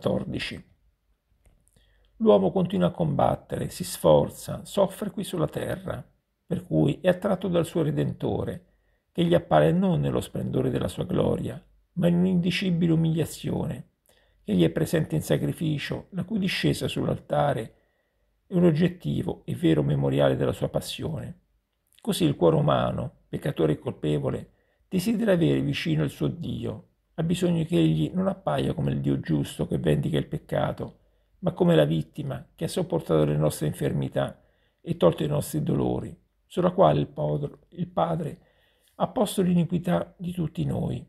14. L'uomo continua a combattere, si sforza, soffre qui sulla terra, per cui è attratto dal suo Redentore, che gli appare non nello splendore della sua gloria, ma in un'indicibile umiliazione, che gli è presente in sacrificio, la cui discesa sull'altare è un oggettivo e vero memoriale della sua passione. Così il cuore umano, peccatore e colpevole, desidera avere vicino il suo Dio, ha bisogno che egli non appaia come il Dio giusto che vendica il peccato, ma come la vittima che ha sopportato le nostre infermità e tolto i nostri dolori, sulla quale il Padre ha posto l'iniquità di tutti noi.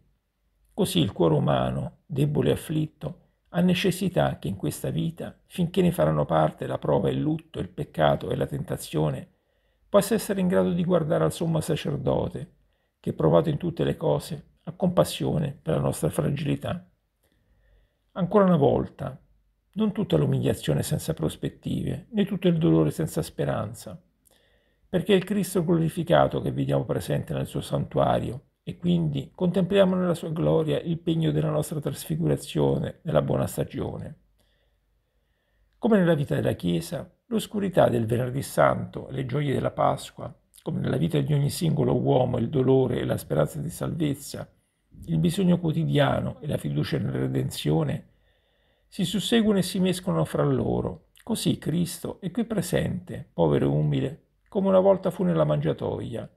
Così il cuore umano, debole e afflitto, ha necessità che in questa vita, finché ne faranno parte la prova e il lutto, il peccato e la tentazione, possa essere in grado di guardare al sommo sacerdote, che provato in tutte le cose, a compassione per la nostra fragilità. Ancora una volta, non tutta l'umiliazione senza prospettive, né tutto il dolore senza speranza, perché è il Cristo glorificato che vediamo presente nel suo santuario e quindi contempliamo nella sua gloria il pegno della nostra trasfigurazione nella buona stagione. Come nella vita della Chiesa, l'oscurità del venerdì santo, le gioie della Pasqua, come nella vita di ogni singolo uomo il dolore e la speranza di salvezza, il bisogno quotidiano e la fiducia nella redenzione, si susseguono e si mescolano fra loro. Così Cristo è qui presente, povero e umile, come una volta fu nella mangiatoia,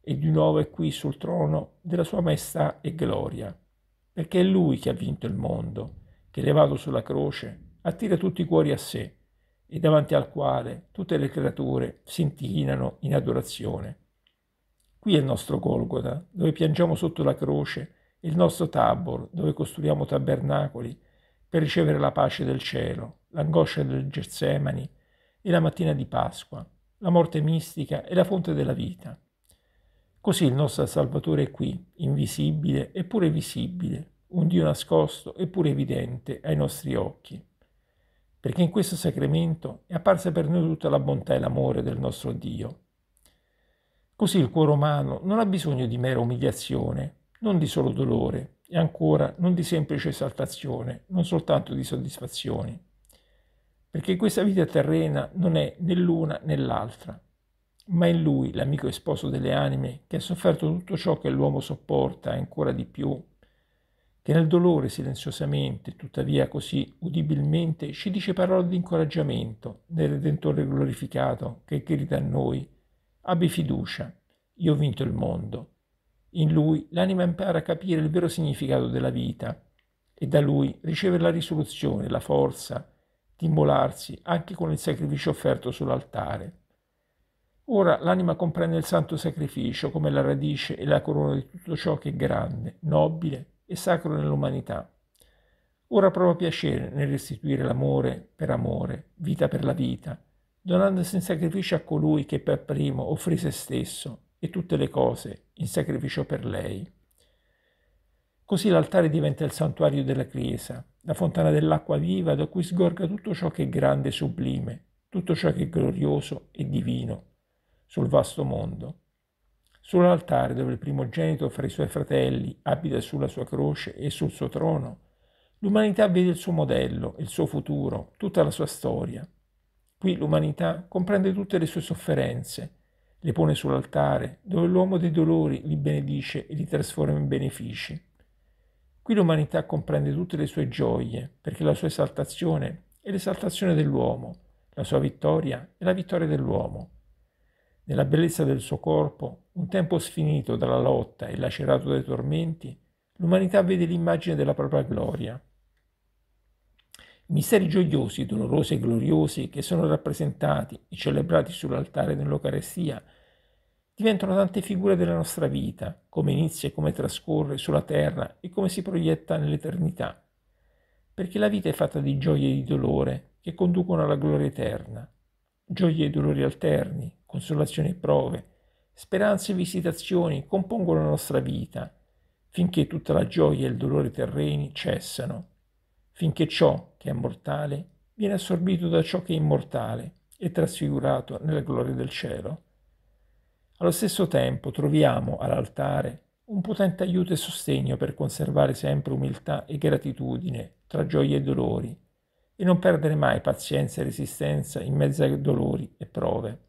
e di nuovo è qui sul trono della sua maestà e gloria, perché è Lui che ha vinto il mondo, che elevato sulla croce attira tutti i cuori a sé e davanti al quale tutte le creature si inchinano in adorazione. Qui è il nostro Golgota, dove piangiamo sotto la croce, e il nostro Tabor, dove costruiamo tabernacoli per ricevere la pace del cielo, l'angoscia del Gersemani e la mattina di Pasqua, la morte mistica e la fonte della vita. Così il nostro Salvatore è qui, invisibile eppure visibile, un Dio nascosto eppure evidente ai nostri occhi perché in questo sacramento è apparsa per noi tutta la bontà e l'amore del nostro Dio. Così il cuore umano non ha bisogno di mera umiliazione, non di solo dolore, e ancora non di semplice esaltazione, non soltanto di soddisfazioni, perché questa vita terrena non è né l'una né l'altra, ma è lui, l'amico e sposo delle anime, che ha sofferto tutto ciò che l'uomo sopporta e ancora di più che nel dolore silenziosamente, tuttavia così udibilmente, ci dice parole di incoraggiamento del Redentore glorificato che grida a noi, abbi fiducia, io ho vinto il mondo. In lui l'anima impara a capire il vero significato della vita e da lui riceve la risoluzione, la forza di immolarsi anche con il sacrificio offerto sull'altare. Ora l'anima comprende il santo sacrificio come la radice e la corona di tutto ciò che è grande, nobile e sacro nell'umanità. Ora prova piacere nel restituire l'amore per amore, vita per la vita, donandosi in sacrificio a colui che per primo offrì se stesso e tutte le cose in sacrificio per lei. Così l'altare diventa il santuario della Chiesa, la fontana dell'acqua viva da cui sgorga tutto ciò che è grande e sublime, tutto ciò che è glorioso e divino sul vasto mondo. Sull'altare dove il primogenito fra i suoi fratelli abita sulla sua croce e sul suo trono, l'umanità vede il suo modello, il suo futuro, tutta la sua storia. Qui l'umanità comprende tutte le sue sofferenze, le pone sull'altare, dove l'uomo dei dolori li benedice e li trasforma in benefici. Qui l'umanità comprende tutte le sue gioie, perché la sua esaltazione è l'esaltazione dell'uomo, la sua vittoria è la vittoria dell'uomo nella bellezza del suo corpo, un tempo sfinito dalla lotta e lacerato dai tormenti, l'umanità vede l'immagine della propria gloria. I misteri gioiosi, dolorosi e gloriosi che sono rappresentati e celebrati sull'altare dell'Eucarestia diventano tante figure della nostra vita, come inizia e come trascorre sulla terra e come si proietta nell'eternità. Perché la vita è fatta di gioie e di dolore che conducono alla gloria eterna, gioie e dolori alterni consolazioni e prove, speranze e visitazioni compongono la nostra vita, finché tutta la gioia e il dolore terreni cessano, finché ciò che è mortale viene assorbito da ciò che è immortale e trasfigurato nella gloria del cielo. Allo stesso tempo troviamo all'altare un potente aiuto e sostegno per conservare sempre umiltà e gratitudine tra gioie e dolori e non perdere mai pazienza e resistenza in mezzo ai dolori e prove.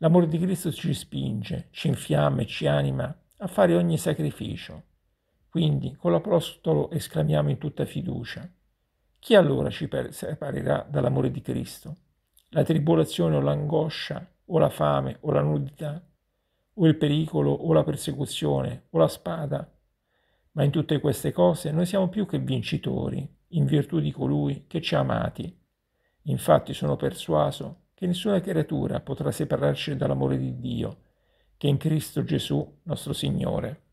L'amore di Cristo ci spinge, ci infiamma e ci anima a fare ogni sacrificio. Quindi con l'Apostolo esclamiamo in tutta fiducia. Chi allora ci separerà dall'amore di Cristo? La tribolazione o l'angoscia o la fame o la nudità o il pericolo o la persecuzione o la spada? Ma in tutte queste cose noi siamo più che vincitori in virtù di colui che ci ha amati. Infatti sono persuaso che nessuna creatura potrà separarci dall'amore di Dio, che è in Cristo Gesù nostro Signore.